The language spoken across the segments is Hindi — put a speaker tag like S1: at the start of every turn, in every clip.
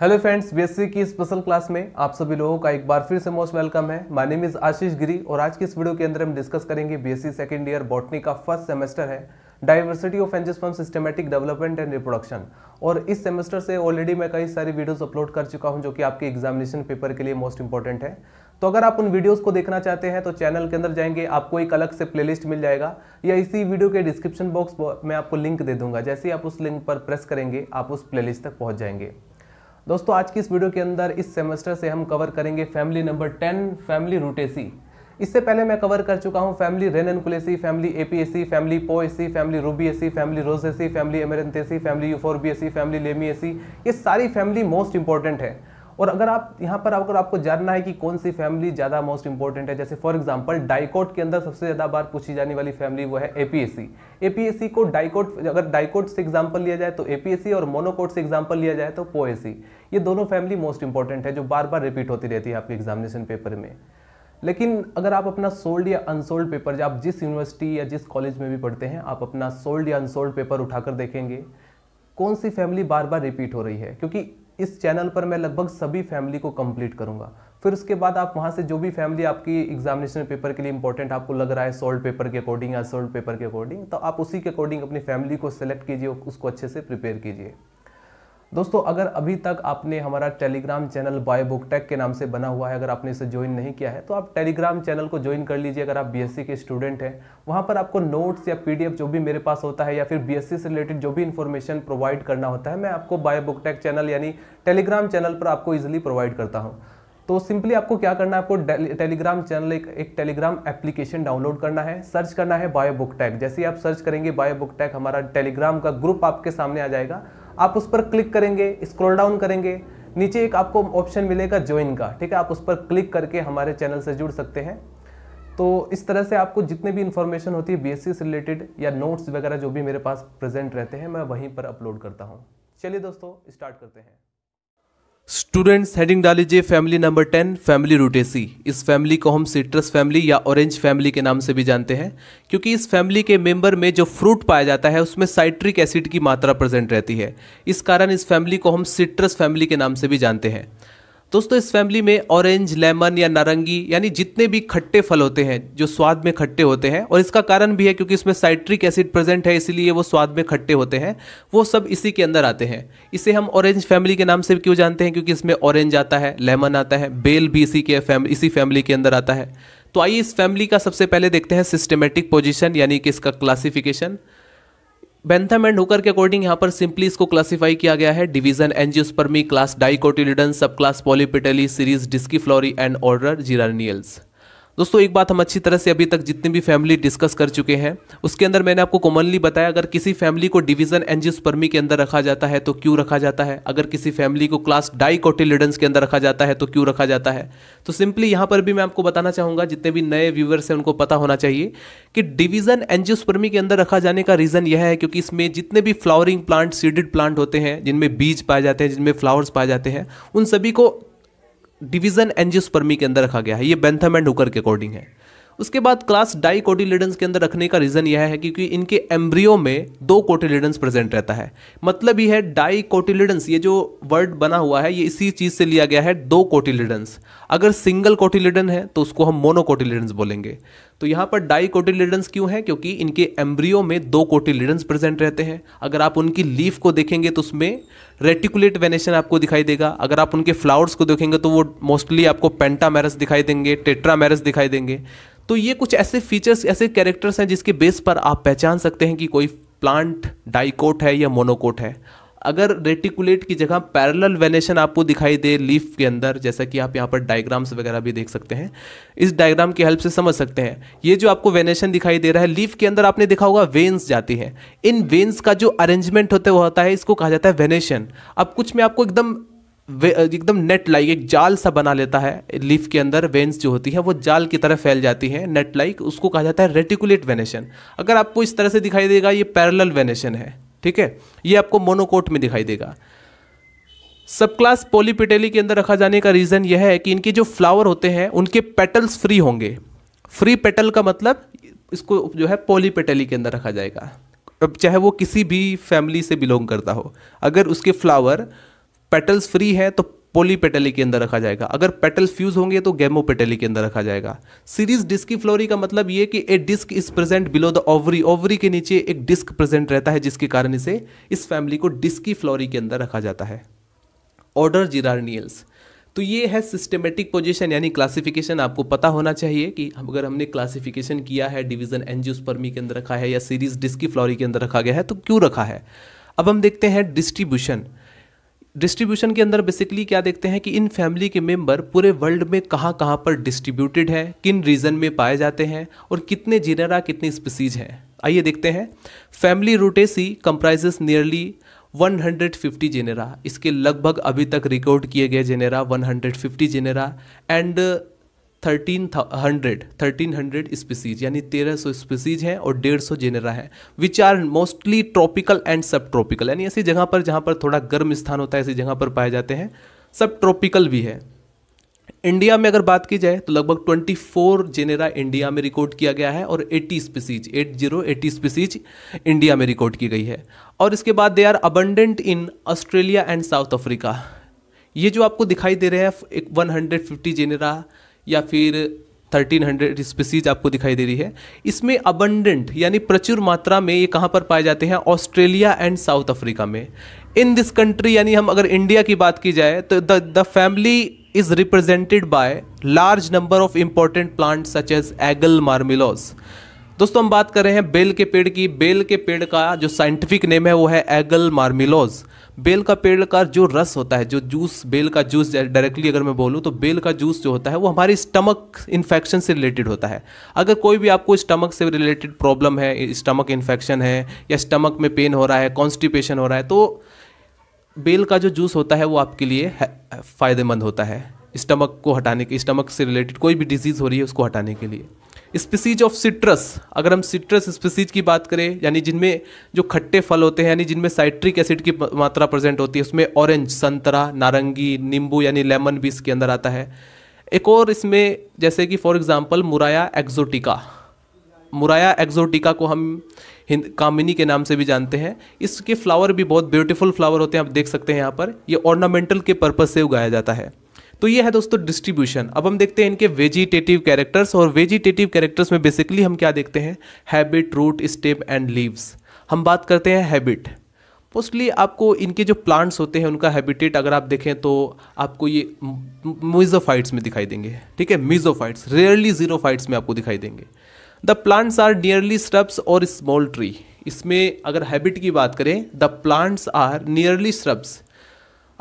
S1: हेलो फ्रेंड्स बीएससी की स्पेशल क्लास में आप सभी लोगों का एक बार फिर से मोस्ट वेलकम है my name is Ashish Giri और आज की इस वीडियो के अंदर हम डिस्कस करेंगे बीएससी सेकेंड ईयर बॉटनी का फर्स्ट सेमेस्टर है diversity of form systematic development and reproduction और इस सेमेस्टर से ऑलरेडी मैं कई सारी वीडियोज़ अपलोड कर चुका हूँ जो कि आपके एग्जामिनेशन पेपर के लिए मोस्ट इंपॉर्टेंट है तो अगर आप उन वीडियोस को देखना चाहते हैं तो चैनल के अंदर जाएंगे आपको एक अलग से प्लेलिस्ट मिल जाएगा या इसी वीडियो के डिस्क्रिप्शन बॉक्स में आपको लिंक दे दूंगा जैसे ही आप उस लिंक पर प्रेस करेंगे आप उस प्लेलिस्ट तक पहुँच जाएंगे दोस्तों आज की इस वीडियो के अंदर इस सेमेस्टर से हम कवर करेंगे family number ten family rutaceae इससे पहले मैं कवर कर चुका हूँ family ranunculaceae family apiaceae family poaceae family एसी family rosaceae family amaranthaceae family euphorbiaceae family lamiaceae ये सारी फैमिली मोस्ट इंपॉर्टेंट है और अगर आप यहाँ पर अगर आपको जानना है कि कौन सी फैमिली ज़्यादा मोस्ट इंपॉर्टेंट है जैसे फॉर एग्जाम्पल डाइकोट के अंदर सबसे ज़्यादा बार पूछी जाने वाली फैमिली वो है एपीएससी एपीएससी को डाइकोट अगर डाइकोट से एग्जाम्पल लिया जाए तो एपीएससी और मोनोकोट से एग्जाम्पल लिया जाए तो पोएसी ये दोनों फैमिली मोस्ट इंपॉर्टेंट है जो बार बार रिपीट होती रहती है आपके एग्जामिनेशन पेपर में लेकिन अगर आप अपना सोल्ड या अनसोल्ड पेपर आप जिस यूनिवर्सिटी या जिस कॉलेज में भी पढ़ते हैं आप अपना सोल्ड या अनसोल्ड पेपर उठाकर देखेंगे कौन सी फैमिली बार बार रिपीट हो रही है क्योंकि इस चैनल पर मैं लगभग सभी फैमिली को कंप्लीट करूंगा फिर उसके बाद आप वहाँ से जो भी फैमिली आपकी एग्जामिनेशन पेपर के लिए इंपॉर्टेंट आपको लग रहा है सोल्ड पेपर के अकॉर्डिंग या सोल्ड पेपर के अकॉर्डिंग तो आप उसी के अकॉर्डिंग अपनी फैमिली को सेलेक्ट कीजिए उसको अच्छे से प्रिपेयर कीजिए दोस्तों अगर अभी तक आपने हमारा Telegram channel by book tech के नाम से बना हुआ है अगर आपने इसे ज्वाइन नहीं किया है तो आप टेलीग्राम चैनल को ज्वाइन कर लीजिए अगर आप बीएससी के स्टूडेंट हैं वहाँ पर आपको नोट्स या पीडीएफ जो भी मेरे पास होता है या फिर बीएससी से रिलेटेड जो भी इन्फॉर्मेशन प्रोवाइड करना होता है मैं आपको बाय बुक टेक चैनल यानी टेलीग्राम चैनल पर आपको ईजिली प्रोवाइड करता हूँ तो सिंपली आपको क्या करना है आपको टेलीग्राम चैनल एक, एक टेलीग्राम एप्लीकेशन डाउनलोड करना है सर्च करना है बायो बुक टैग जैसे ही आप सर्च करेंगे बायो बुक टैग हमारा टेलीग्राम का ग्रुप आपके सामने आ जाएगा आप उस पर क्लिक करेंगे स्क्रॉल डाउन करेंगे नीचे एक आपको ऑप्शन मिलेगा ज्वाइन का ठीक है आप उस पर क्लिक करके हमारे चैनल से जुड़ सकते हैं तो इस तरह से आपको जितने भी इन्फॉर्मेशन होती है बीएससी से रिलेटेड या नोट्स वगैरह जो भी मेरे पास प्रेजेंट रहते हैं मैं वहीं पर अपलोड करता हूँ चलिए दोस्तों स्टार्ट करते हैं स्टूडेंट्स हेडिंग डाल लीजिए family number ten family rutaceae इस फैमिली को हम सिट्रस फैमिली या ऑरेंज फैमिली के नाम से भी जानते हैं क्योंकि इस फैमिली के मेंबर में जो फ्रूट पाया जाता है उसमें साइट्रिक एसिड की मात्रा प्रेजेंट रहती है इस कारण इस फैमिली को हम सिट्रस फैमिली के नाम से भी जानते हैं दोस्तों इस फैमिली में ऑरेंज लेमन या नारंगी यानी जितने भी खट्टे फल होते हैं जो स्वाद में खट्टे होते हैं और इसका कारण भी है क्योंकि इसमें साइट्रिक एसिड प्रेजेंट है इसीलिए वो स्वाद में खट्टे होते हैं वो सब इसी के अंदर आते हैं इसे हम ऑरेंज फैमिली के नाम से क्यों जानते हैं क्योंकि इसमें ऑरेंज आता है लेमन आता है बेल भी इसी के फैमिली इसी फैमिली के अंदर आता है तो आइए इस फैमिली का सबसे पहले देखते हैं सिस्टमेटिक पोजिशन यानी कि इसका क्लासिफिकेशन बेंथम एंड हुकर के अकॉर्डिंग यहाँ पर सिंपली इसको क्लासिफाई किया गया है division angiospermae class dicotyledon sub class polypetalae series disciflorae and order geraniales दोस्तों एक बात हम अच्छी तरह से अभी तक जितनी भी फैमिली डिस्कस कर चुके हैं उसके अंदर मैंने आपको कॉमनली बताया अगर किसी फैमिली को डिवीजन एनजियोस्पर्मी के अंदर रखा जाता है तो क्यों रखा जाता है अगर किसी फैमिली को क्लास डाइकोटिलिडेंस के अंदर रखा जाता है तो क्यों रखा जाता है तो सिंपली यहाँ पर भी मैं आपको बताना चाहूँगा जितने भी नए व्यूवर्स हैं उनको पता होना चाहिए कि डिवीजन एनजियोस्पर्मी के अंदर रखा जाने का रीज़न यह है क्योंकि इसमें जितने भी फ्लावरिंग प्लांट सीडेड प्लांट होते हैं जिनमें बीज पाए जाते हैं जिनमें फ्लावर्स पाए जाते हैं उन सभी को डिवीजन एंजियोस्पर्मी के अंदर रखा गया है ये बेंथम एंड हुकर के अकॉर्डिंग है उसके बाद क्लास डाई कोटिलेडन्स के अंदर रखने का रीज़न यह है क्योंकि इनके एम्ब्रियो में दो कोटिलेडन्स प्रेजेंट रहता है मतलब ये है डाई कोटिलेडन्स ये जो वर्ड बना हुआ है ये इसी चीज़ से लिया गया है दो कोटिलेडन्स अगर सिंगल कोटिलेडन है तो उसको हम मोनोकोटिलेडन्स बोलेंगे तो यहाँ पर डाई कोटिलेडन्स क्यों है क्योंकि इनके एम्ब्रियो में दो कोटिलेडन्स प्रेजेंट रहते हैं अगर आप उनकी लीफ को देखेंगे तो उसमें रेटिकुलेट वेनेशन आपको दिखाई देगा अगर आप उनके फ्लावर्स को देखेंगे तो वो मोस्टली आपको पेंटामेरस दिखाई देंगे टेट्रामेरस दिखाई देंगे तो ये कुछ ऐसे फीचर्स ऐसे कैरेक्टर्स हैं जिसके बेस पर आप पहचान सकते हैं कि कोई प्लांट डाइकोट है या मोनोकोट है अगर रेटिकुलेट की जगह पैरेलल वेनेशन आपको दिखाई दे लीफ के अंदर जैसा कि आप यहाँ पर डायग्राम्स वगैरह भी देख सकते हैं इस डायग्राम की हेल्प से समझ सकते हैं ये जो आपको वेनेशन दिखाई दे रहा है लीफ के अंदर आपने देखा होगा वेन्स जाती हैं इन वेन्स का जो अरेंजमेंट होते हुआ होता है इसको कहा जाता है वेनेशन अब कुछ में आपको एकदम एकदम नेट लाइक एक जाल सा बना लेता है लीफ के अंदर वेन्स जो होती है वो जाल की तरह फैल जाती है नेट लाइक उसको कहा जाता है रेटिकुलेट वेनेशन अगर आपको इस तरह से दिखाई देगा ये पैरल वेनेशन है ठीक है ये आपको मोनोकोट में दिखाई देगा सब क्लास पोलीपिटेली के अंदर रखा जाने का रीज़न यह है कि इनके जो फ्लावर होते हैं उनके पेटल्स फ्री होंगे फ्री पेटल का मतलब इसको जो है पोलीपेटेली के अंदर रखा जाएगा अब चाहे वो किसी भी फैमिली से बिलोंग करता हो अगर उसके फ्लावर पेटल्स फ्री है तो पोलीपेटली के अंदर रखा जाएगा अगर पेटल फ्यूज होंगे तो गैमोपेटली के अंदर रखा जाएगा सीरीज फ्लोरी का मतलब ये कि a disc is present below the ovary ovary के नीचे एक डिस्क प्रेजेंट रहता है जिसके कारण इसे इस फैमिली को फ्लोरी के अंदर रखा जाता है ऑर्डर जिरार्नियल्स तो ये है सिस्टमेटिक पोजीशन यानी क्लासिफिकेशन आपको पता होना चाहिए कि अगर हमने क्लासिफिकेशन किया है डिवीजन एनजियोस्पर्मी के अंदर रखा है या सीरीज डिस्की फ्लोरी के अंदर रखा गया है तो क्यों रखा है अब हम देखते हैं डिस्ट्रीब्यूशन डिस्ट्रीब्यूशन के अंदर बेसिकली क्या देखते हैं कि इन फैमिली के मेंबर पूरे वर्ल्ड में कहाँ कहाँ पर डिस्ट्रीब्यूटेड है किन रीजन में पाए जाते हैं और कितने जीनरा कितनी स्पीसीज हैं आइए देखते हैं family rutaceae comprises nearly 150 genera इसके लगभग अभी तक रिकॉर्ड किए गए genera 150 genera and thirteen hundred thirteen hundred species यानी तेरह सौ स्पीसीज हैं और डेढ़ सौ जेनेरा है which are mostly tropical and sub tropical यानी ऐसी जगह पर जहाँ पर थोड़ा गर्म स्थान होता है ऐसी जगह पर पाए जाते हैं सब ट्रॉपिकल भी है इंडिया में अगर बात की जाए तो लगभग 24 जेनेरा इंडिया में रिकॉर्ड किया गया है और 80 स्पीसीज 80 एटी स्पीसीज इंडिया में रिकॉर्ड की गई है और इसके बाद they are abundant in Australia and South Africa ये जो आपको दिखाई दे रहे हैं एक फिफ्टी जेनेरा या फिर 1300 स्पीसीज आपको दिखाई दे रही है इसमें अबंडेंट यानी प्रचुर मात्रा में ये कहाँ पर पाए जाते हैं ऑस्ट्रेलिया एंड साउथ अफ्रीका में इन दिस कंट्री यानी हम अगर इंडिया की बात की जाए तो the family is represented by large number of important plant such as aegle marmelos दोस्तों हम बात कर रहे हैं बेल के पेड़ की बेल के पेड़ का जो साइंटिफिक नेम है वो है एगल मार्मिलोज बेल का पेड़ का जो रस होता है जो जूस बेल का जूस डायरेक्टली अगर मैं बोलूँ तो बेल का जूस जो होता है वो हमारी स्टमक इन्फेक्शन से रिलेटेड होता है अगर कोई भी आपको स्टमक से रिलेटेड प्रॉब्लम है स्टमक इन्फेक्शन है या स्टमक में पेन हो रहा है कॉन्स्टिपेशन हो रहा है तो बेल का जो जूस होता है वो आपके लिए फ़ायदेमंद होता है स्टमक को हटाने के स्टमक से रिलेटेड कोई भी डिजीज़ हो रही है उसको हटाने के लिए स्पीसीज ऑफ सिट्रस अगर हम सिट्रस स्पीसीज की बात करें यानी जिनमें जो खट्टे फल होते हैं यानी जिनमें साइट्रिक एसिड की मात्रा प्रेजेंट होती है उसमें ऑरेंज संतरा नारंगी नींबू यानी लेमन भी इसके अंदर आता है एक और इसमें जैसे कि for example murraya exotica murraya exotica को हम हिंद कामिनी के नाम से भी जानते हैं इसके फ्लावर भी बहुत ब्यूटीफुल फ्लावर होते हैं आप देख सकते हैं यहाँ पर ये यह ऑर्नामेंटल के पर्पज़ से उगाया जाता है तो ये है दोस्तों डिस्ट्रीब्यूशन अब हम देखते हैं इनके वेजिटेटिव कैरेक्टर्स और वेजिटेटिव कैरेक्टर्स में बेसिकली हम क्या देखते हैं habit root stem and leaves हम बात करते हैं हैबिट मोस्टली आपको इनके जो प्लांट्स होते हैं उनका हैबिटेट अगर आप देखें तो आपको ये मिजोफाइट्स में दिखाई देंगे ठीक है मिजोफाइट्स रेयरली फाइट्स में आपको दिखाई देंगे the plants are nearly shrubs और स्मॉल ट्री इसमें अगर हैबिट की बात करें the plants are nearly shrubs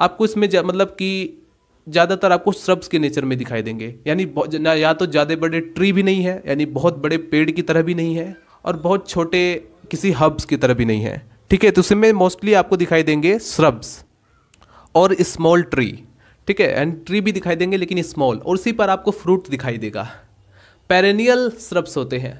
S1: आपको इसमें मतलब कि ज़्यादातर आपको श्रब्स के नेचर में दिखाई देंगे यानी ना या तो ज़्यादा बड़े ट्री भी नहीं है यानी बहुत बड़े पेड़ की तरह भी नहीं है और बहुत छोटे किसी हब्स की तरह भी नहीं है ठीक है तो इसमें मोस्टली आपको दिखाई देंगे श्रब्स और स्मॉल ट्री ठीक है एंड ट्री भी दिखाई देंगे लेकिन स्मॉल और उसी पर आपको फ्रूट दिखाई देगा पेरेनियल श्रब्स होते हैं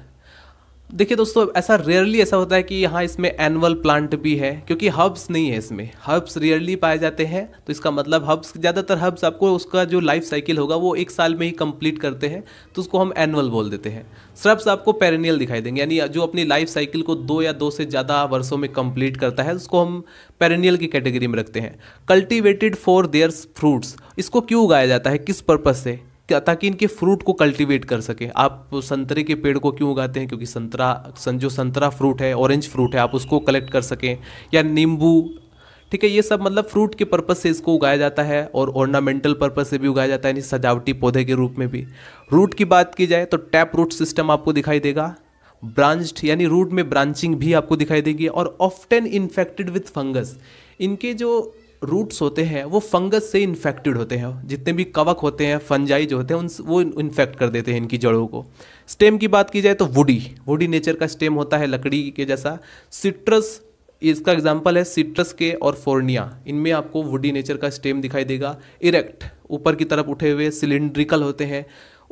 S1: देखिए दोस्तों ऐसा रेयरली ऐसा होता है कि यहाँ इसमें एनुअल प्लांट भी है क्योंकि हर्ब्स नहीं है इसमें हर्ब्स रेयरली पाए जाते हैं तो इसका मतलब हर्ब्स ज़्यादातर हर्ब्स आपको उसका जो लाइफ साइकिल होगा वो एक साल में ही कंप्लीट करते हैं तो उसको हम एनुअल बोल देते हैं सर्ब्स आपको पेरेनियल दिखाई देंगे यानी जो अपनी लाइफ साइकिल को दो या दो से ज़्यादा वर्षों में कंप्लीट करता है उसको हम पेरेनियल की कैटेगरी में रखते हैं कल्टिवेटेड फॉर देयर्स फ्रूट्स इसको क्यों उगाया जाता है किस पर्पज़ से ताकि इनके फ्रूट को कल्टीवेट कर सकें आप संतरे के पेड़ को क्यों उगाते हैं क्योंकि संतरा जो संतरा फ्रूट है ऑरेंज फ्रूट है आप उसको कलेक्ट कर सकें या नींबू ठीक है ये सब मतलब फ्रूट के पर्पज़ से इसको उगाया जाता है और ऑर्नामेंटल पर्पज़ से भी उगाया जाता है यानी सजावटी पौधे के रूप में भी रूट की बात की जाए तो टैप रूट सिस्टम आपको दिखाई देगा ब्रांच्ड यानी रूट में ब्रांचिंग भी आपको दिखाई देगी और ऑफ्टन इन्फेक्टेड विथ फंगस इनके जो रूट्स होते हैं वो फंगस से इन्फेक्टेड होते हैं जितने भी कवक होते हैं फंजाई जो होते हैं उन वो इन्फेक्ट कर देते हैं इनकी जड़ों को स्टेम की बात की जाए तो वुडी वुडी नेचर का स्टेम होता है लकड़ी के जैसा सिट्रस इसका एग्जाम्पल है सिट्रस के और फोर्निया इनमें आपको वुडी नेचर का स्टेम दिखाई देगा इरेक्ट ऊपर की तरफ उठे हुए सिलिंड्रिकल होते हैं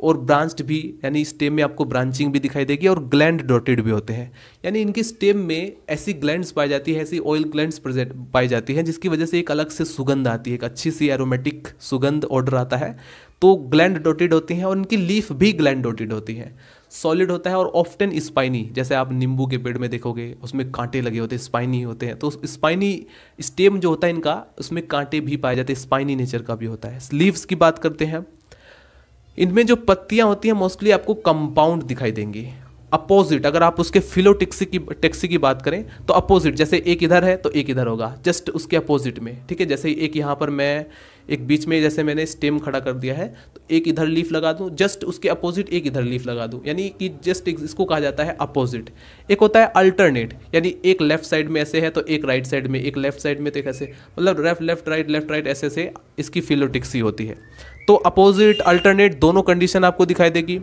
S1: और ब्रांच्ड भी यानी स्टेम में आपको ब्रांचिंग भी दिखाई देगी और ग्लैंड डॉटेड भी होते हैं यानी इनके स्टेम में ऐसी ग्लैंड्स पाई जाती है ऐसी ऑयल ग्लैंड्स प्रेजेंट पाई जाती हैं जिसकी वजह से एक अलग से सुगंध आती है एक अच्छी सी एरोमेटिक सुगंध ऑर्डर आता है तो ग्लैंड डॉटेड होती हैं और इनकी लीफ भी ग्लैंड डॉटेड होती है सॉलिड होता है और ऑफ्टन स्पाइनी जैसे आप नींबू के पेड़ में देखोगे उसमें कांटे लगे होते हैं स्पाइनी होते हैं तो स्पाइनी स्टेम जो होता है इनका उसमें कांटे भी पाए जाते हैं स्पाइनी नेचर का भी होता है लीव्स की बात करते हैं इनमें जो पत्तियाँ होती हैं मोस्टली आपको कंपाउंड दिखाई देंगी अपोजिट अगर आप उसके फिलो की टैक्सी की बात करें तो अपोजिट जैसे एक इधर है तो एक इधर होगा जस्ट उसके अपोजिट में ठीक है जैसे एक यहाँ पर मैं एक बीच में जैसे मैंने स्टेम खड़ा कर दिया है तो एक इधर लीफ लगा दूँ जस्ट उसके अपोजिट एक इधर लीफ लगा दूँ यानी कि जस्ट इसको कहा जाता है अपोजिट एक होता है अल्टरनेट यानी एक लेफ्ट साइड में ऐसे है तो एक राइट साइड में एक लेफ्ट साइड में तो एक ऐसे मतलब left left right left right ऐसे ऐसे इसकी फिलोटिक्सी होती है तो अपोजिट अल्टरनेट दोनों कंडीशन आपको दिखाई देगी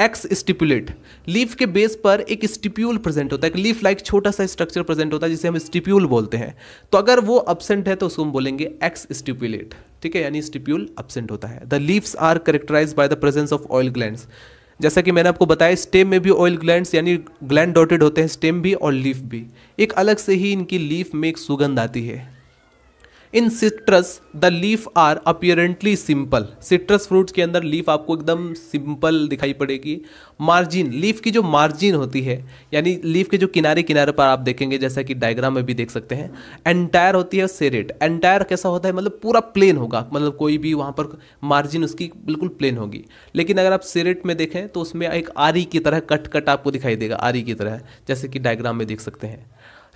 S1: एक्स स्टिप्यूलेट लीफ के बेस पर एक स्टिप्यूल प्रेजेंट होता है एक लीफ लाइक छोटा सा स्ट्रक्चर प्रेजेंट होता है जिसे हम स्टिप्यूल बोलते हैं तो अगर वो अपसेंट है तो उसको हम बोलेंगे एक्स स्टिप्यूलेट ठीक है यानी स्टिप्यूल अपसेंट होता है the leaves are characterized by the presence of oil gland जैसा कि मैंने आपको बताया स्टेम में भी ऑयल ग्लैंड यानी ग्लैंड डॉटेड होते हैं स्टेम भी और लीफ भी एक अलग से ही इनकी लीफ में एक सुगंध आती है इन citrus the leaf are apparently simple citrus fruits के अंदर लीफ आपको एकदम सिंपल दिखाई पड़ेगी मार्जिन लीफ की जो मार्जिन होती है यानी लीफ के जो किनारे किनारे पर आप देखेंगे जैसा कि डायग्राम में भी देख सकते हैं एंटायर होती है सेरेट एंटायर कैसा होता है मतलब पूरा प्लेन होगा मतलब कोई भी वहाँ पर मार्जिन उसकी बिल्कुल प्लेन होगी लेकिन अगर आप सेरेट में देखें तो उसमें एक आरी की तरह कट कट आपको दिखाई देगा आरी की तरह जैसे कि डायग्राम में देख सकते हैं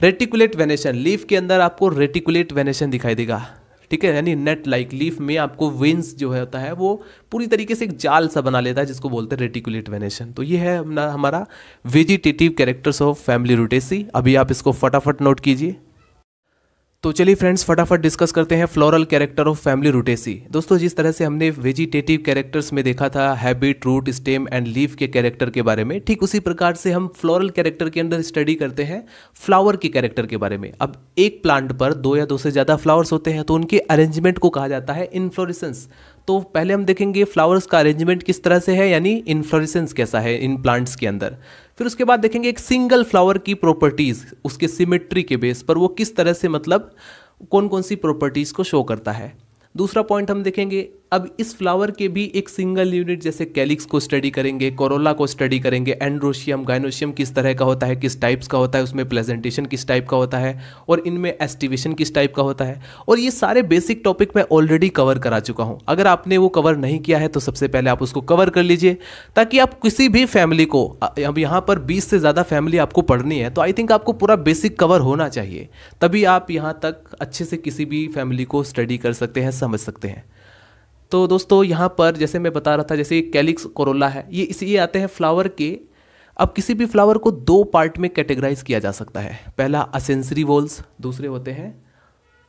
S1: रेटिकुलेट वेनेशन लीफ के अंदर आपको रेटिकुलेट वेनेशन दिखाई देगा ठीक है यानी नेट लाइक लीफ में आपको विंस जो है होता है वो पूरी तरीके से एक जाल सा बना लेता है जिसको बोलते हैं रेटिकुलेट वेनेशन तो ये है हमारा vegetative characters of family Rutaceae अभी आप इसको फटाफट नोट कीजिए तो चलिए फ्रेंड्स फटाफट डिस्कस करते हैं floral character of family Rutaceae दोस्तों जिस तरह से हमने वेजिटेटिव कैरेक्टर्स में देखा था habit root stem and leaf के कैरेक्टर के बारे में ठीक उसी प्रकार से हम फ्लोरल कैरेक्टर के अंदर स्टडी करते हैं फ्लावर के कैरेक्टर के बारे में अब एक प्लांट पर दो या दो से ज़्यादा फ्लावर्स होते हैं तो उनके अरेंजमेंट को कहा जाता है इन्फ्लोरिसेंस तो पहले हम देखेंगे फ्लावर्स का अरेंजमेंट किस तरह से है यानी इन्फ्लोरिसेंस कैसा है इन प्लांट्स के अंदर फिर उसके बाद देखेंगे एक सिंगल फ्लावर की प्रॉपर्टीज़ उसके सिमेट्री के बेस पर वो किस तरह से मतलब कौन कौन सी प्रॉपर्टीज़ को शो करता है दूसरा पॉइंट हम देखेंगे अब इस फ्लावर के भी एक सिंगल यूनिट जैसे कैलिक्स को स्टडी करेंगे कोरोला को स्टडी करेंगे एंड्रोशियम गाइनोशियम किस तरह का होता है किस टाइप्स का होता है उसमें प्लेजेंटेशन किस टाइप का होता है और इनमें एस्टिवेशन किस टाइप का होता है और ये सारे बेसिक टॉपिक मैं ऑलरेडी कवर करा चुका हूँ अगर आपने वो कवर नहीं किया है तो सबसे पहले आप उसको कवर कर लीजिए ताकि आप किसी भी फैमिली को अब यहाँ पर बीस से ज़्यादा फैमिली आपको पढ़नी है तो आई थिंक आपको पूरा बेसिक कवर होना चाहिए तभी आप यहाँ तक अच्छे से किसी भी फैमिली को स्टडी कर सकते हैं समझ सकते हैं तो दोस्तों यहाँ पर जैसे मैं बता रहा था जैसे कैलिक्स कोरोला है ये इसी आते हैं फ्लावर के अब किसी भी फ्लावर को दो पार्ट में कैटेगराइज किया जा सकता है पहला असेंसरी वॉल्स दूसरे होते हैं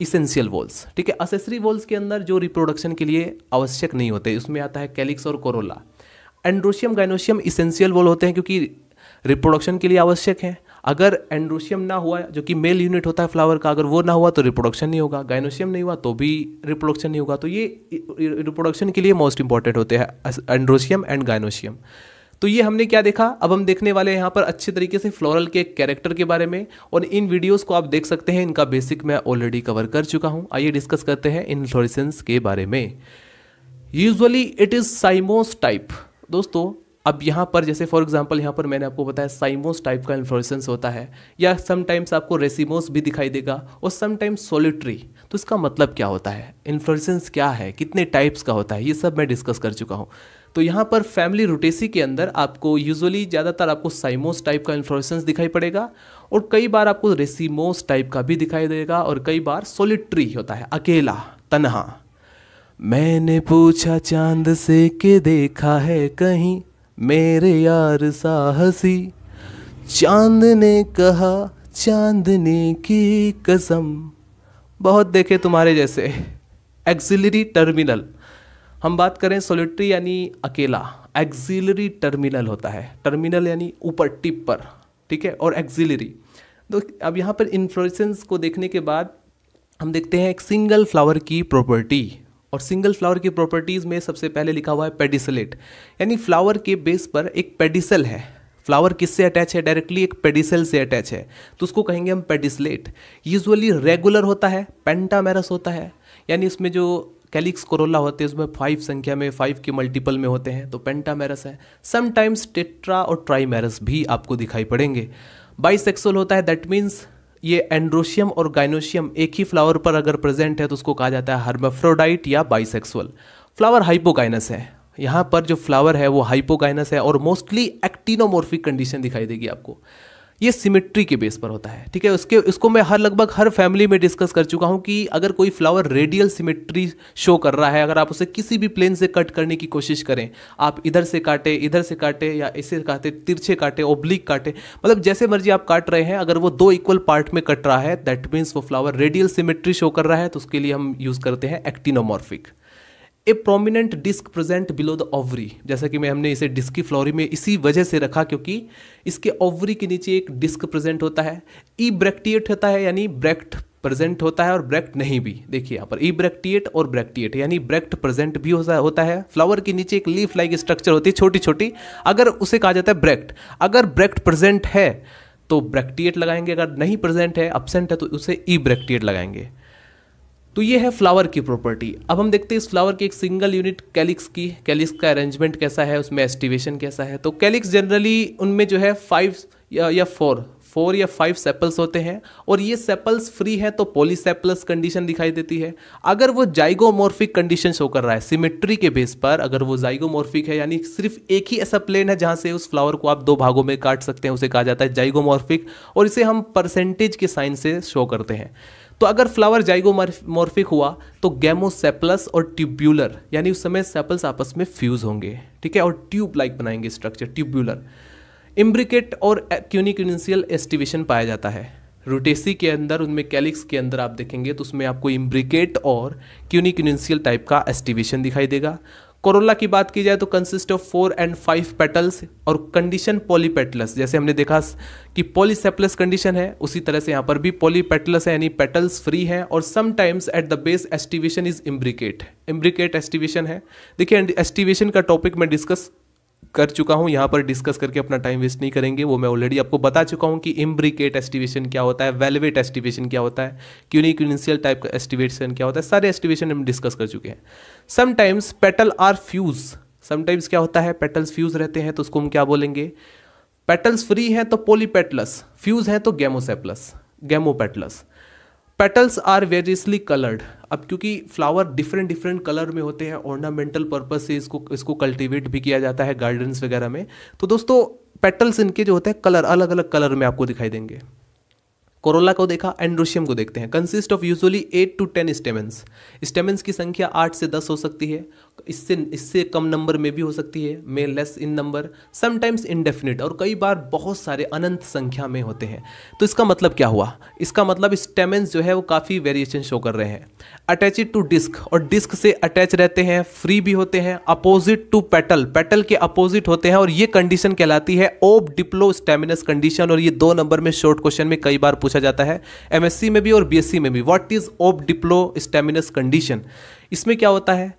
S1: इसेंशियल वॉल्स ठीक है असेसरी वॉल्स के अंदर जो रिप्रोडक्शन के लिए आवश्यक नहीं होते उसमें आता है कैलिक्स और corolla androecium gynoecium essential whorl होते हैं क्योंकि रिप्रोडक्शन के लिए आवश्यक हैं अगर एंड्रोशियम ना हुआ जो कि मेल यूनिट होता है फ्लावर का अगर वो ना हुआ तो रिप्रोडक्शन नहीं होगा गाइनोशियम नहीं हुआ तो भी रिप्रोडक्शन नहीं होगा तो ये रिप्रोडक्शन के लिए मोस्ट इंपॉर्टेंट होते हैं एंड्रोशियम एंड गाइनोशियम तो ये हमने क्या देखा अब हम देखने वाले हैं यहाँ पर अच्छे तरीके से फ्लोरल के कैरेक्टर के बारे में और इन वीडियोस को आप देख सकते हैं इनका बेसिक मैं ऑलरेडी कवर कर चुका हूँ आइए डिस्कस करते हैं इन फ्लोरिसेंस के बारे में usually it is cymose type दोस्तों अब यहाँ पर जैसे फॉर एग्जांपल यहाँ पर मैंने आपको बताया साइमोस टाइप का इन्फ्लोरेसेंस होता है या समटाइम्स आपको रेसिमोस भी दिखाई देगा और समटाइम्स सोलिट्री तो इसका मतलब क्या होता है इन्फ्लोरेसेंस क्या है कितने टाइप्स का होता है ये सब मैं डिस्कस कर चुका हूँ तो यहाँ पर फैमिली रोटेसी के अंदर आपको यूजली ज़्यादातर आपको साइमोस टाइप का इन्फ्लोरेसेंस दिखाई पड़ेगा और कई बार आपको रेसिमोस टाइप का भी दिखाई देगा और कई बार सोलिट्री होता है अकेला तनहा मैंने पूछा चांद से के देखा है कहीं मेरे यार साहसी चांद ने कहा चांदनी की कसम बहुत देखे तुम्हारे जैसे एक्सिलरी टर्मिनल हम बात करें सोलिट्री यानी अकेला एक्सिलरी टर्मिनल होता है टर्मिनल यानी ऊपर टिप पर ठीक है और एक्सिलरी तो अब यहाँ पर इन्फ्लोरेसेंस को देखने के बाद हम देखते हैं एक सिंगल फ्लावर की प्रॉपर्टी और सिंगल फ्लावर की प्रॉपर्टीज़ में सबसे पहले लिखा हुआ है पेडिसलेट यानी फ्लावर के बेस पर एक पेडिसल है फ्लावर किससे अटैच है डायरेक्टली एक पेडिसल से अटैच है तो उसको कहेंगे हम पेडिसलेट यूजुअली रेगुलर होता है पेंटामेरस होता है यानी इसमें जो कैलिक्स कोरोला होते हैं उसमें फाइव संख्या में फाइव के मल्टीपल में होते हैं तो पेंटामेरस है समटाइम्स टेट्रा और ट्राईमेरस भी आपको दिखाई पड़ेंगे बाइसेक्सुअल होता है दैट मीन्स ये एंड्रोशियम और गाइनोशियम एक ही फ्लावर पर अगर प्रेजेंट है तो उसको कहा जाता है हर्माफ्रोडाइट या बाइसेक्सुअल फ्लावर हाइपोगाइनस है यहाँ पर जो फ्लावर है वो हाइपोगाइनस है और मोस्टली एक्टिनोमोर्फिक कंडीशन दिखाई देगी आपको ये सिमेट्री के बेस पर होता है ठीक है उसके इसको मैं हर लगभग हर फैमिली में डिस्कस कर चुका हूँ कि अगर कोई फ्लावर रेडियल सिमेट्री शो कर रहा है अगर आप उसे किसी भी प्लेन से कट करने की कोशिश करें आप इधर से काटे इधर से काटे या इसे काटे तिरछे काटे ओब्लिक काटे मतलब जैसे मर्जी आप काट रहे हैं अगर वो दो इक्वल पार्ट में कट रहा है दैट मीन्स वो फ्लावर रेडियल सिमेट्री शो कर रहा है तो उसके लिए हम यूज़ करते हैं actinomorphic a prominent disc present below the ovary जैसा कि मैं हमने इसे डिस्की फ्लोरी में इसी वजह से रखा क्योंकि इसके ओवरी के नीचे एक डिस्क प्रेजेंट होता है ई ब्रेक्टिएट होता है यानी ब्रैक्ट प्रेजेंट होता है और ब्रैक्ट नहीं भी देखिए यहाँ पर ई ब्रेक्टिएट और ब्रैक्टिएट यानी ब्रैक्ट प्रेजेंट भी होता है फ्लावर के नीचे एक लीफ लाइक स्ट्रक्चर होती है छोटी छोटी अगर उसे कहा जाता है ब्रैक्ट अगर ब्रैक्ट प्रेजेंट है तो ब्रैक्टिएट लगाएंगे अगर नहीं प्रेजेंट है अपसेंट है तो उसे ई ब्रेक्टिएट लगाएंगे तो ये है फ्लावर की प्रॉपर्टी अब हम देखते हैं इस फ्लावर की एक सिंगल यूनिट कैलिक्स की कैलिक्स का अरेंजमेंट कैसा है उसमें एस्टिवेशन कैसा है तो कैलिक्स जनरली उनमें जो है फाइव या, या फोर फोर या फाइव सेपल्स होते हैं और ये सेपल्स फ्री है तो पॉलीसेपल्स कंडीशन दिखाई देती है अगर वो जाइगोमोर्फिक कंडीशन शो कर रहा है सिमेट्री के बेस पर अगर वो जाइगोमोर्फिक है यानी सिर्फ एक ही ऐसा प्लेन है जहाँ से उस फ्लावर को आप दो भागों में काट सकते हैं उसे कहा जाता है जाइगोमोर्फिक और इसे हम परसेंटेज के साइन से शो करते हैं तो अगर फ्लावर जाइगोमोर्फिक हुआ तो गैमोसेपलस और ट्यूब्यूलर यानी उस समय सेपल्स आपस में फ्यूज होंगे ठीक है और ट्यूब लाइक बनाएंगे स्ट्रक्चर ट्यूब्यूलर इम्ब्रिकेट और क्यूनिक्यूनिशियल एस्टिवेशन पाया जाता है रोटेसी के अंदर उनमें कैलिक्स के अंदर आप देखेंगे तो उसमें आपको इम्ब्रिकेट और क्यूनिक्यूनिशियल टाइप का एस्टिवेशन दिखाई देगा कोरोला की बात की जाए तो consist of four and five petals और कंडीशन पॉलीपेटलस जैसे हमने देखा कि पॉलीसेपलस कंडीशन है उसी तरह से यहाँ पर भी पॉलीपेटलस है यानी पेटल्स फ्री हैं और sometimes at the base aestivation is imbricate imbricate aestivation है देखिए एस्टिवेशन का टॉपिक मैं डिस्कस कर चुका हूँ यहाँ पर डिस्कस करके अपना टाइम वेस्ट नहीं करेंगे वो मैं ऑलरेडी आपको बता चुका हूँ कि इम्ब्रिकेट एस्टिवेशन क्या होता है वेलवेट एस्टिवेशन क्या होता है क्यूनिक यूनिशियल टाइप का एस्टिवेशन क्या होता है सारे एस्टिवेशन हम डिस्कस कर चुके हैं sometimes petal are fuse sometimes क्या होता है पेटल्स फ्यूज रहते हैं तो उसको हम क्या बोलेंगे पेटल्स फ्री हैं तो पोलीपेटलस फ्यूज हैं तो gamosepalous gamopetalous petals are variously coloured अब क्योंकि फ्लावर डिफरेंट डिफरेंट कलर में होते हैं ऑर्नामेंटल पर्पज से इसको इसको कल्टिवेट भी किया जाता है गार्डन्स वगैरह में तो दोस्तों पेटल्स इनके जो होते हैं कलर अलग अलग कलर में आपको दिखाई देंगे कोरोला को देखा एंड्रोशियम को देखते हैं consist of usually eight to ten stamens stamens की संख्या आठ से दस हो सकती है इससे इससे कम नंबर में भी हो सकती है may less in number sometimes indefinite और कई बार बहुत सारे अनंत संख्या में होते हैं तो इसका मतलब क्या हुआ इसका मतलब स्टेमेंस जो है वो काफ़ी वेरिएशन शो कर रहे हैं अटैचेड टू डिस्क और डिस्क से अटैच रहते हैं फ्री भी होते हैं अपोजिट टू पेटल पेटल के अपोजिट होते हैं और ये कंडीशन कहलाती है ओब डिप्लो स्टेमिनस कंडीशन और ये दो नंबर में शॉर्ट क्वेश्चन में कई बार पूछा जाता है एमएससी में भी और बीएससी में भी what is obdiplostemonous condition इसमें क्या होता है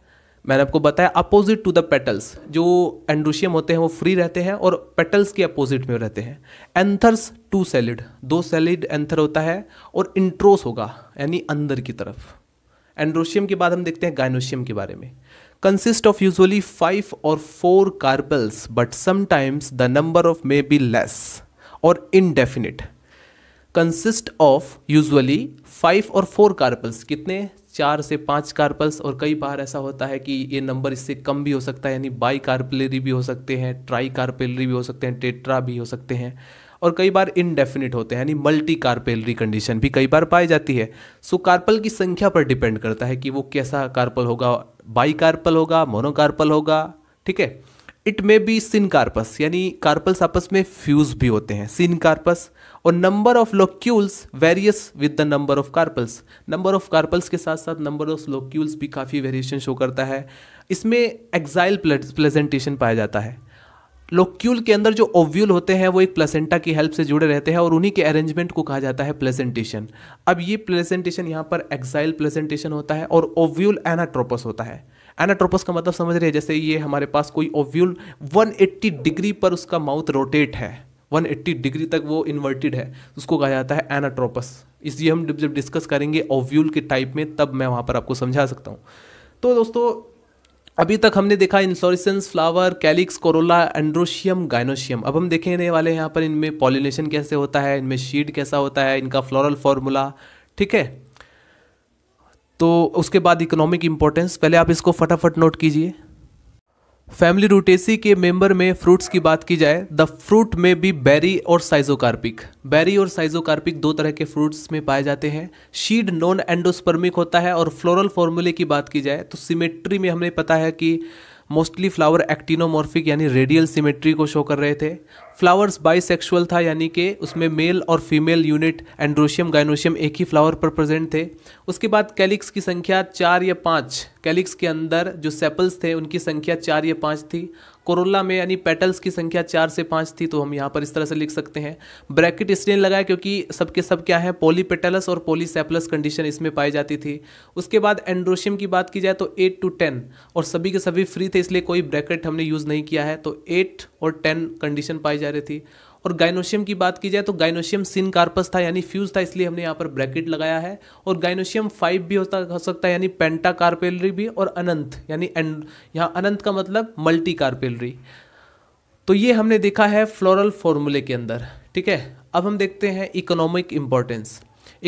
S1: मैंने आपको बताया अपोजिट टू द पेटल्स जो एंड्रोशियम होते हैं वो फ्री रहते हैं और पेटल्स के अपोजिट में रहते हैं एंथर्स टू सेलिड दो सैलिड एंथर होता है और इंट्रोस होगा यानी अंदर की तरफ एंड्रोशियम के बाद हम देखते हैं गाइनोशियम के बारे में कंसिस्ट ऑफ यूजली फाइव और four carpels but sometimes the number of may be less और indefinite consist of usually five और फोर कार्पल्स कितने चार से पाँच कार्पल्स और कई बार ऐसा होता है कि ये नंबर इससे कम भी हो सकता है यानी बाई कार्पलरी भी हो सकते हैं ट्राई कार्पलरी भी हो सकते हैं टेट्रा भी हो सकते हैं और कई बार इनडेफिनिट होते हैं यानी मल्टी कार्पेलरी कंडीशन भी कई बार पाई जाती है सो कार्पल की संख्या पर डिपेंड करता है कि वो कैसा कार्पल होगा बाई कार्पल होगा मोनोकार्पल होगा ठीक है it may be syncarpous यानी कार्पल्स आपस में फ्यूज भी होते हैं सिन कार्पस और number of locules varies with the number of carpels number of carpels के साथ साथ नंबर ऑफ लोक्यूल्स भी काफ़ी वेरिएशन शो करता है इसमें एक्साइल प्लेजेंटेशन पाया जाता है लोक्यूल के अंदर जो ओव्यूल होते हैं वो एक प्लेसेंटा की हेल्प से जुड़े रहते हैं और उन्हीं के अरेंजमेंट को कहा जाता है प्लेसेंटेशन अब ये प्लेसेंटेशन यहाँ पर एक्साइल प्लेसेंटेशन होता है और ओव्यूल एनाट्रोपस होता है एनाट्रोपस का मतलब समझ रहे हैं जैसे ये हमारे पास कोई ओव्यूल 180 डिग्री पर उसका माउथ रोटेट है 180 डिग्री तक वो इन्वर्टेड है उसको कहा जाता है एनाट्रोपस इसलिए हम जब डिस्कस करेंगे ओव्यूल के टाइप में तब मैं वहाँ पर आपको समझा सकता हूँ तो दोस्तों अभी तक हमने देखा inflorescence flower calyx corolla androecium gynoecium अब हम देखने वाले हैं यहाँ पर इनमें पॉलिनेशन कैसे होता है इनमें शीड कैसा होता है इनका फ्लोरल फॉर्मूला ठीक है तो उसके बाद इकोनॉमिक इंपॉर्टेंस पहले आप इसको फटाफट नोट कीजिए फैमिली रूटेसी के मेंबर में फ्रूट्स की बात की जाए द फ्रूट में भी बेरी और साइजोकार्पिक बेरी और साइजोकार्पिक दो तरह के फ्रूट्स में पाए जाते हैं शीड नॉन एंडोस्पर्मिक होता है और फ्लोरल फॉर्मूले की बात की जाए तो सिमेट्री में हमें पता है कि मोस्टली फ्लावर एक्टिनोमॉर्फिक यानी रेडियल सिमेट्री को शो कर रहे थे फ्लावर्स बाइसेक्सुअल था यानी कि उसमें मेल और फीमेल यूनिट एंड्रोशियम गाइनोशियम एक ही फ्लावर पर प्रेजेंट थे उसके बाद कैलिक्स की संख्या चार या पाँच कैलिक्स के अंदर जो सेपल्स थे उनकी संख्या चार या पाँच थी कोरोला में यानी पेटल्स की संख्या चार से पाँच थी तो हम यहाँ पर इस तरह से लिख सकते हैं ब्रैकेट इसलिए लगाया क्योंकि सबके सब क्या है पोलीपेटलस और पोलीसेपलस कंडीशन इसमें पाई जाती थी उसके बाद एंड्रोशियम की बात की जाए तो एट टू टेन और सभी के सभी फ्री थे इसलिए कोई ब्रैकेट हमने यूज़ नहीं किया है तो एट और टेन कंडीशन पाई जा रही थी और गाइनोशियम की बात की जाए तो गाइनोशियम सिन कार्पस था यानी फ्यूज था इसलिए हमने यहाँ पर ब्रैकेट लगाया है और गाइनोशियम फाइव भी होता हो सकता है यानी पेंटा कार्पेलरी भी और अनंत यानी एंड यहाँ अनंत का मतलब मल्टी कार्पेलरी तो ये हमने देखा है फ्लोरल फॉर्मूले के अंदर ठीक है अब हम देखते हैं इकोनॉमिक इम्पोर्टेंस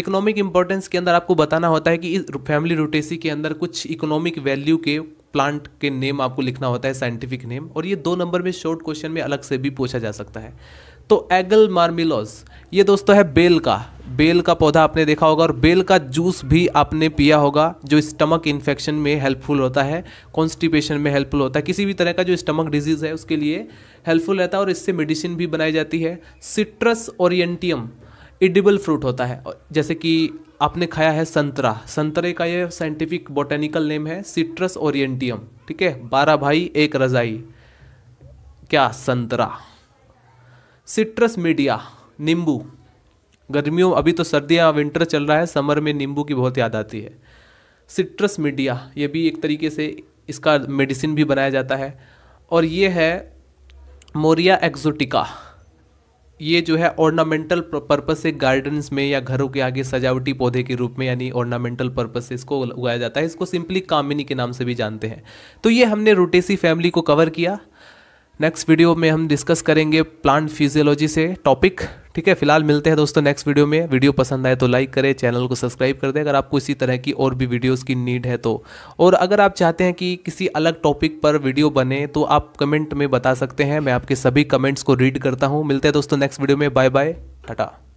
S1: इकोनॉमिक इम्पोर्टेंस के अंदर आपको बताना होता है कि इस फैमिली रोटेसी के अंदर कुछ इकोनॉमिक वैल्यू के प्लांट के नेम आपको लिखना होता है साइंटिफिक नेम और ये दो नंबर में शॉर्ट क्वेश्चन में अलग से भी पूछा जा सकता है तो एगल मार्मिलोस ये दोस्तों है बेल का बेल का पौधा आपने देखा होगा और बेल का जूस भी आपने पिया होगा जो स्टमक इन्फेक्शन में हेल्पफुल होता है कॉन्स्टिपेशन में हेल्पफुल होता है किसी भी तरह का जो स्टमक डिजीज़ है उसके लिए हेल्पफुल रहता है और इससे मेडिसिन भी बनाई जाती है सिट्रस ओरिएंटियम एडिबल फ्रूट होता है जैसे कि आपने खाया है संतरा संतरे का ये साइंटिफिक बोटेनिकल नेम है सिट्रस ओरिएंटियम ठीक है बारह भाई एक रजाई क्या संतरा सिट्रस मीडिया नींबू गर्मियों अभी तो सर्दियाँ विंटर चल रहा है समर में नींबू की बहुत याद आती है सिट्रस मीडिया ये भी एक तरीके से इसका मेडिसिन भी बनाया जाता है और ये है मोरिया एक्जोटिका ये जो है ऑर्नामेंटल पर्पज से गार्डन्स में या घरों के आगे सजावटी पौधे के रूप में यानी ऑर्नामेंटल पर्पज से इसको उगाया जाता है इसको सिंपली कामिनी के नाम से भी जानते हैं तो ये हमने रोटेसी फैमिली को कवर किया नेक्स्ट वीडियो में हम डिस्कस करेंगे प्लांट फिजियोलॉजी से टॉपिक ठीक है फिलहाल मिलते हैं दोस्तों नेक्स्ट वीडियो में वीडियो पसंद आए तो लाइक करें चैनल को सब्सक्राइब कर दें अगर आपको इसी तरह की और भी वीडियोस की नीड है तो और अगर आप चाहते हैं कि किसी अलग टॉपिक पर वीडियो बने तो आप कमेंट में बता सकते हैं मैं आपके सभी कमेंट्स को रीड करता हूँ मिलते हैं दोस्तों नेक्स्ट वीडियो में बाय बाय टाटा